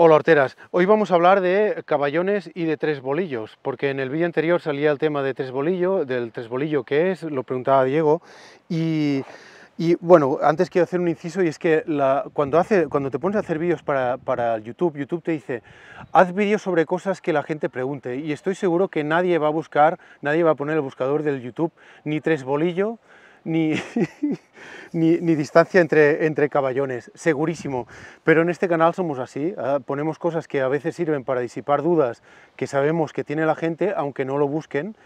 Hola Orteras. hoy vamos a hablar de caballones y de tres bolillos, porque en el vídeo anterior salía el tema de tres bolillo, del tres bolillo que es, lo preguntaba Diego, y, bueno, antes quiero hacer un inciso y es que cuando, hace, cuando te pones a hacer vídeos para, para, YouTube, YouTube te dice, haz vídeos sobre cosas que la gente pregunte, y estoy seguro que nadie va a buscar, nadie va a poner el buscador del YouTube ni tres bolillo, ni... ni, distancia entre, entre caballones, segurísimo. Pero en este canal somos así, eh, ponemos cosas que a veces sirven para disipar dudas que sabemos que tiene la gente, aunque no lo busquen,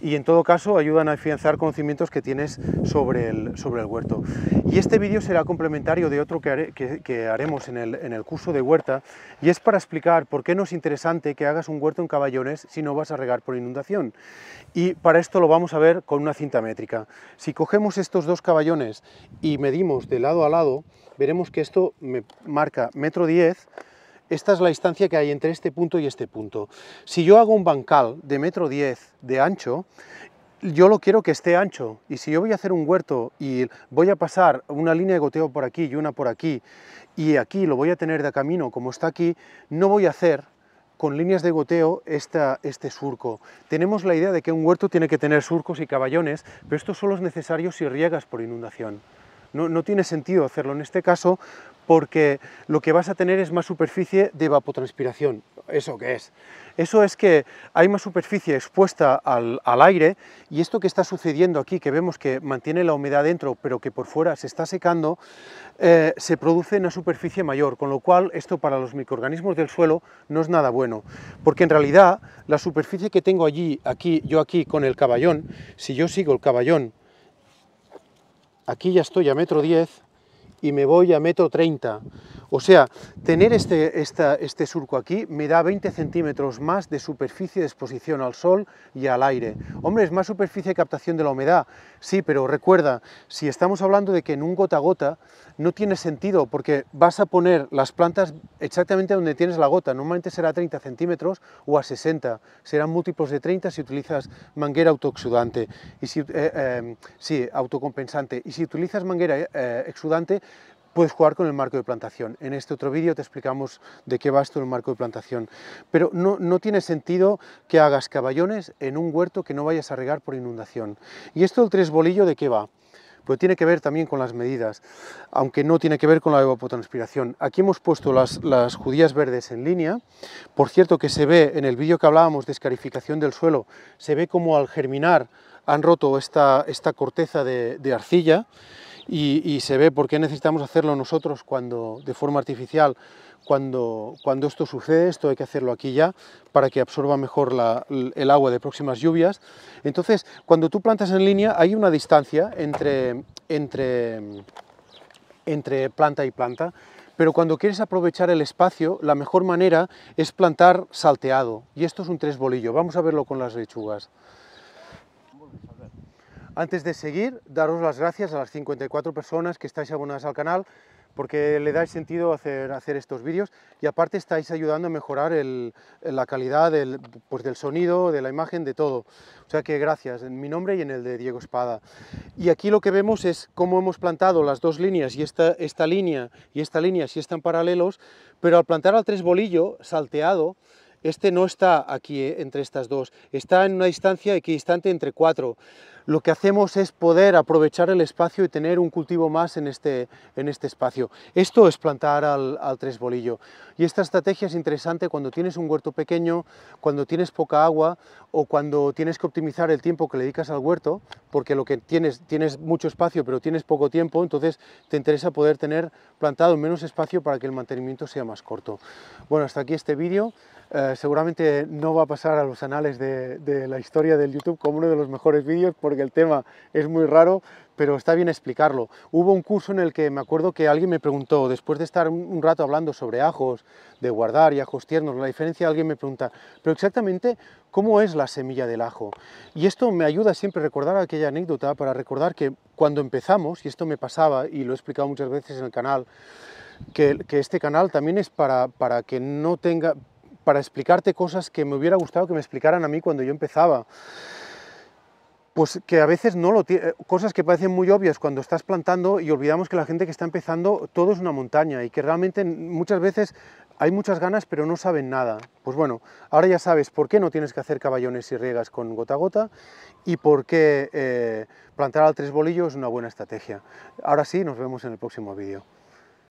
y en todo caso ayudan a afianzar conocimientos que tienes sobre el, sobre el huerto. Y este vídeo será complementario de otro que, haremos en el, en el, curso de huerta y es para explicar por qué no es interesante que hagas un huerto en caballones si no vas a regar por inundación. Y para esto lo vamos a ver con una cinta métrica. Si cogemos estos dos caballones y medimos de lado a lado, veremos que esto me marca metro 10, esta es la distancia que hay entre este punto y este punto. Si yo hago un bancal de metro 10 de ancho, yo lo quiero que esté ancho y si yo voy a hacer un huerto y voy a pasar una línea de goteo por aquí y una por aquí y aquí lo voy a tener de camino como está aquí, no voy a hacer con líneas de goteo este surco. Tenemos la idea de que un huerto tiene que tener surcos y caballones, pero esto solo es necesario si riegas por inundación. No, no tiene sentido hacerlo en este caso porque lo que vas a tener es más superficie de evapotranspiración ¿Eso qué es? Eso es que hay más superficie expuesta al, aire y esto que está sucediendo aquí, que vemos que mantiene la humedad dentro, pero que por fuera se está secando, eh, se produce una superficie mayor, con lo cual esto para los microorganismos del suelo no es nada bueno, porque en realidad la superficie que tengo allí, aquí, yo aquí con el caballón, si yo sigo el caballón, aquí ya estoy a metro 10 y me voy a metro 30, o sea, tener este, este surco aquí me da 20 centímetros más de superficie de exposición al sol y al aire. Hombre, es más superficie de captación de la humedad, sí, pero recuerda, si estamos hablando de que en un gota a gota no tiene sentido porque vas a poner las plantas exactamente donde tienes la gota, normalmente será a 30 centímetros o a 60, serán múltiplos de 30 si utilizas manguera autoexudante, y si, eh, eh, sí, autocompensante, y si utilizas manguera eh, exudante puedes jugar con el marco de plantación. En este otro vídeo te explicamos de qué va esto el marco de plantación. Pero no, tiene sentido que hagas caballones en un huerto que no vayas a regar por inundación. ¿Y esto del tres bolillo de qué va? Pues tiene que ver también con las medidas, aunque no tiene que ver con la evapotranspiración. Aquí hemos puesto las, judías verdes en línea, por cierto que se ve en el vídeo que hablábamos de escarificación del suelo, se ve como al germinar han roto esta, esta corteza de arcilla, y, se ve por qué necesitamos hacerlo nosotros cuando, de forma artificial cuando, cuando esto sucede, esto hay que hacerlo aquí ya para que absorba mejor el agua de próximas lluvias. Entonces, cuando tú plantas en línea hay una distancia entre, entre, entre planta y planta, pero cuando quieres aprovechar el espacio, la mejor manera es plantar salteado, y esto es un tres bolillo, vamos a verlo con las lechugas. Antes de seguir, daros las gracias a las 54 personas que estáis abonadas al canal porque le dais sentido hacer, hacer estos vídeos y aparte estáis ayudando a mejorar la calidad pues, del, sonido, de la imagen, de todo. O sea que gracias en mi nombre y en el de Diego Espada. Y aquí lo que vemos es cómo hemos plantado las dos líneas y esta, esta línea y esta línea si están paralelos, pero al plantar al tres bolillo salteado, este no está aquí eh, entre estas dos, está en una distancia equidistante entre cuatro lo que hacemos es poder aprovechar el espacio y tener un cultivo más en este, en este espacio. Esto es plantar al, al, tres bolillo. Y esta estrategia es interesante cuando tienes un huerto pequeño, cuando tienes poca agua o cuando tienes que optimizar el tiempo que le dedicas al huerto, porque lo que tienes, tienes mucho espacio pero tienes poco tiempo, entonces te interesa poder tener plantado menos espacio para que el mantenimiento sea más corto. Bueno, hasta aquí este vídeo. Eh, seguramente no va a pasar a los anales de, la historia del YouTube como uno de los mejores vídeos, porque el tema es muy raro, pero está bien explicarlo. Hubo un curso en el que me acuerdo que alguien me preguntó, después de estar un rato hablando sobre ajos, de guardar y ajos tiernos, la diferencia, alguien me pregunta, pero exactamente, ¿cómo es la semilla del ajo? Y esto me ayuda siempre a recordar aquella anécdota, para recordar que cuando empezamos, y esto me pasaba y lo he explicado muchas veces en el canal, que, que este canal también es para, para que no tenga, para explicarte cosas que me hubiera gustado que me explicaran a mí cuando yo empezaba pues que a veces no lo tiene, eh, cosas que parecen muy obvias cuando estás plantando y olvidamos que la gente que está empezando todo es una montaña y que realmente muchas veces hay muchas ganas pero no saben nada. Pues bueno, ahora ya sabes por qué no tienes que hacer caballones y riegas con gota a gota y por qué eh, plantar al tres bolillos es una buena estrategia. Ahora sí, nos vemos en el próximo vídeo.